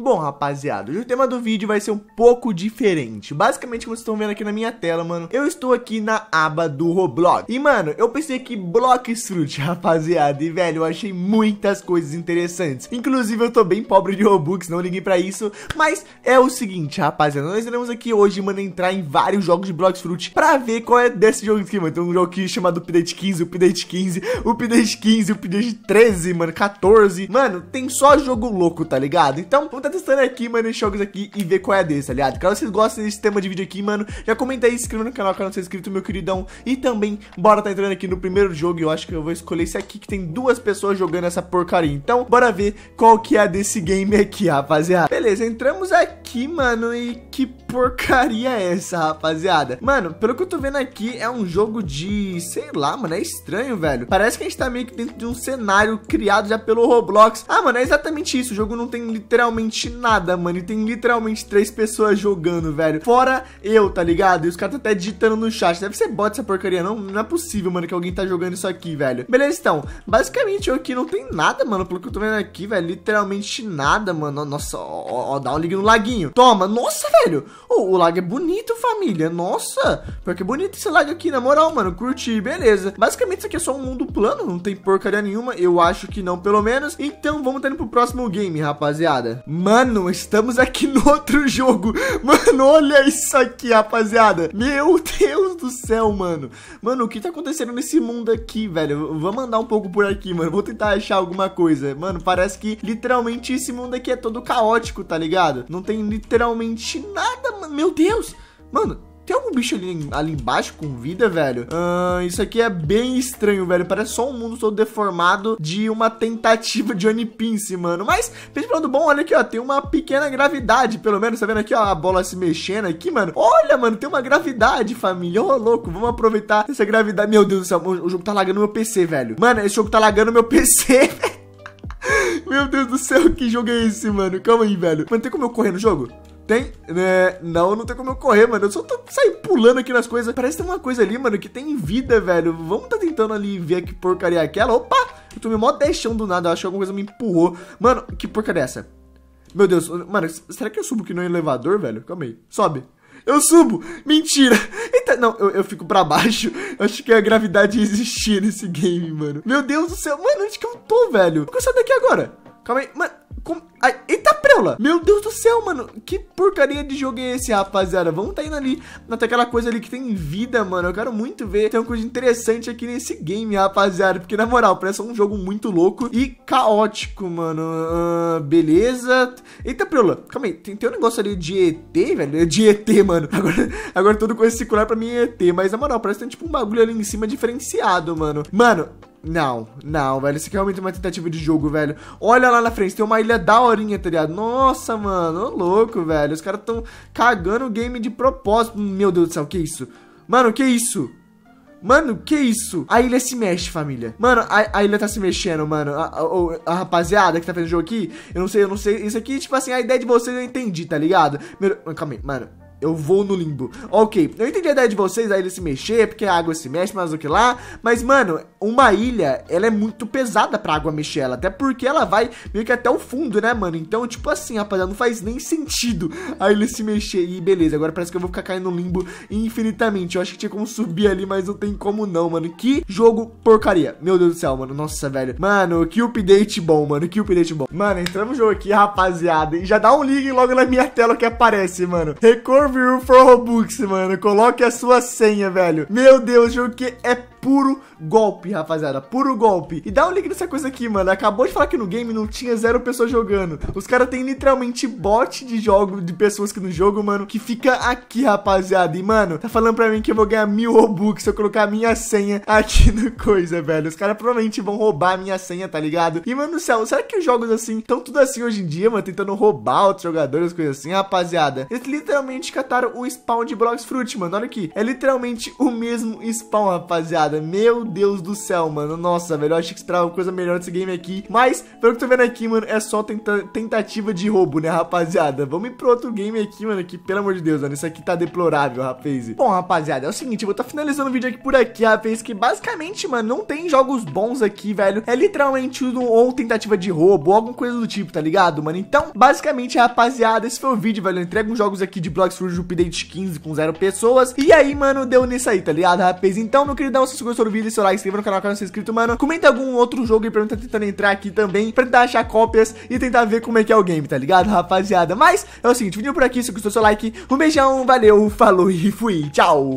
Bom, rapaziada, hoje o tema do vídeo vai ser um pouco diferente. Basicamente, como vocês estão vendo aqui na minha tela, mano, eu estou aqui na aba do Roblox. E, mano, eu pensei que Blockfruit, rapaziada, e, velho, eu achei muitas coisas interessantes. Inclusive, eu tô bem pobre de Robux, não liguei pra isso. Mas é o seguinte, rapaziada, nós iremos aqui hoje, mano, entrar em vários jogos de Blockfruit pra ver qual é desse jogo aqui, mano. Tem um jogo aqui chamado Update 15, Update 15, Update 15, Update 13, mano, 14. Mano, tem só jogo louco, tá ligado? Então, vamos Tá testando aqui, mano, esses jogos aqui e ver qual é desse, tá ligado? Caso vocês gostem desse tema de vídeo aqui, mano, já comenta aí, se inscreva no canal, caso não seja inscrito, meu queridão. E também, bora tá entrando aqui no primeiro jogo e eu acho que eu vou escolher esse aqui, que tem duas pessoas jogando essa porcaria. Então, bora ver qual que é desse game aqui, rapaziada. Beleza, entramos aqui, mano, e que porcaria é essa, rapaziada? Mano, pelo que eu tô vendo aqui, é um jogo de, sei lá, mano, é estranho, velho. Parece que a gente tá meio que dentro de um cenário criado já pelo Roblox. Ah, mano, é exatamente isso, o jogo não tem literalmente absolutamente nada, mano. E tem literalmente três pessoas jogando, velho. Fora eu, tá ligado? E os caras tá até digitando no chat. Deve ser bot essa porcaria, não? Não é possível, mano, que alguém tá jogando isso aqui, velho. Beleza, então. Basicamente, eu aqui não tem nada, mano. Pelo que eu tô vendo aqui, velho. Literalmente nada, mano. Nossa, ó, ó dá um ligue no laguinho. Toma. Nossa, velho. Oh, o lago é bonito, família. Nossa. Porque é bonito esse lago aqui, na moral, mano. Curti, beleza. Basicamente, isso aqui é só um mundo plano. Não tem porcaria nenhuma. Eu acho que não, pelo menos. Então, vamos tá indo pro próximo game, rapaziada. Mano, estamos aqui no outro jogo. Mano, olha isso aqui, rapaziada. Meu Deus do céu, mano. Mano, o que tá acontecendo nesse mundo aqui, velho? Vou mandar um pouco por aqui, mano. Vou tentar achar alguma coisa. Mano, parece que literalmente esse mundo aqui é todo caótico, tá ligado? Não tem literalmente nada, mano. Meu Deus. Mano, tem algum bicho ali, ali embaixo com vida, velho? Ah, isso aqui é bem estranho, velho. Parece só um mundo todo deformado de uma tentativa de Onipince, mano. Mas, pelo lado bom, olha aqui, ó. Tem uma pequena gravidade, pelo menos. Tá vendo aqui, ó, a bola se mexendo aqui, mano? Olha, mano, tem uma gravidade, família. Ô, oh, louco, vamos aproveitar essa gravidade. Meu Deus do céu, o jogo tá lagando meu PC, velho. Mano, esse jogo tá lagando meu PC, velho. Meu Deus do céu, que jogo é esse, mano? Calma aí, velho. Mano, tem como eu correr no jogo? Tem? né? não, não tem como eu correr, mano. Eu só tô saindo pulando aqui nas coisas. Parece que tem uma coisa ali, mano, que tem vida, velho. Vamos tá tentando ali ver que porcaria é aquela. Opa! Eu tomei mó deixão do nada. Eu acho que alguma coisa me empurrou. Mano, que porcaria é essa? Meu Deus, mano, será que eu subo que não é elevador, velho? Calma aí. Sobe. Eu subo! Mentira! Então, não, eu, eu fico pra baixo. Eu acho que é a gravidade existia nesse game, mano. Meu Deus do céu, mano, onde que eu tô, velho? que eu saio daqui agora? Calma aí, mano. Como... Ai, eita preula! Meu Deus do céu, mano. Que porcaria de jogo é esse, rapaziada? Vamos tá indo ali até aquela coisa ali que tem vida, mano. Eu quero muito ver. Tem uma coisa interessante aqui nesse game, rapaziada. Porque, na moral, parece um jogo muito louco e caótico, mano. Uh, beleza. Eita preula. Calma aí. Tem, tem um negócio ali de ET, velho. É de ET, mano. Agora, agora tudo com esse circular pra mim é ET. Mas, na moral, parece que tem, tipo, um bagulho ali em cima diferenciado, mano. Mano, não, não, velho. Isso aqui é realmente uma tentativa de jogo, velho. Olha lá na frente, tem uma ilha daorinha, tá ligado? Nossa, mano, louco, velho. Os caras tão cagando o game de propósito. Meu Deus do céu, que isso? Mano, que isso? Mano, que isso? A ilha se mexe, família. Mano, a, a ilha tá se mexendo, mano. A, a, a, rapaziada que tá fazendo o jogo aqui, eu não sei, eu não sei. Isso aqui, tipo assim, a ideia de vocês eu entendi, tá ligado? Meu, calma aí, mano eu vou no limbo. Ok, eu entendi a ideia de vocês, a ilha se mexer, porque a água se mexe, mas o que lá. Mas, mano, uma ilha, ela é muito pesada pra água mexer ela. Até porque ela vai meio que até o fundo, né, mano? Então, tipo assim, rapaziada, não faz nem sentido a ilha se mexer. E beleza, agora parece que eu vou ficar caindo no limbo infinitamente. Eu acho que tinha como subir ali, mas não tem como não, mano. Que jogo porcaria. Meu Deus do céu, mano. Nossa, velho. Mano, que update bom, mano. Que update bom. Mano, entramos no jogo aqui, rapaziada. E já dá um ligue logo na minha tela que aparece, mano. Record Prove for Robux, mano. Coloque a sua senha, velho. Meu Deus, o jogo que é puro golpe, rapaziada. Puro golpe. E dá um link nessa coisa aqui, mano. Acabou de falar que no game não tinha zero pessoa jogando. Os caras têm literalmente bot de jogo, de pessoas que no jogo, mano, que fica aqui, rapaziada. E, mano, tá falando pra mim que eu vou ganhar mil Robux se eu colocar minha senha aqui no coisa, velho. Os caras provavelmente vão roubar a minha senha, tá ligado? E, mano do céu, será que os jogos assim estão tudo assim hoje em dia, mano? Tentando roubar outros jogadores, coisas assim, rapaziada. Eles literalmente cataram o spawn de Blox Fruit, mano. Olha aqui. É literalmente o mesmo spawn, rapaziada cara. Meu Deus do céu, mano. Nossa, velho, eu achei que esperava coisa melhor desse game aqui. Mas, pelo que tô vendo aqui, mano, é só tenta tentativa de roubo, né, rapaziada? Vamos ir pro outro game aqui, mano, que, pelo amor de Deus, mano, isso aqui tá deplorável, rapaz. Bom, rapaziada, é o seguinte, eu vou tá finalizando o vídeo aqui por aqui, rapaz, que basicamente, mano, não tem jogos bons aqui, velho. É literalmente um, ou tentativa de roubo, ou alguma coisa do tipo, tá ligado, mano? Então, basicamente, rapaziada, esse foi o vídeo, velho. Eu entrego uns jogos aqui de Blox Fruit Update 15 com zero pessoas. E aí, mano, deu nisso aí, tá ligado, rapaz? Então, meu queridão, se se gostou do vídeo, seu like, se inscreva no canal, caso não seja inscrito, mano. Comenta algum outro jogo aí pra mim tá tentando entrar aqui também, pra tentar achar cópias e tentar ver como é que é o game, tá ligado, rapaziada? Mas é o seguinte, vídeo é por aqui, se gostou, seu like, um beijão, valeu, falou e fui, tchau!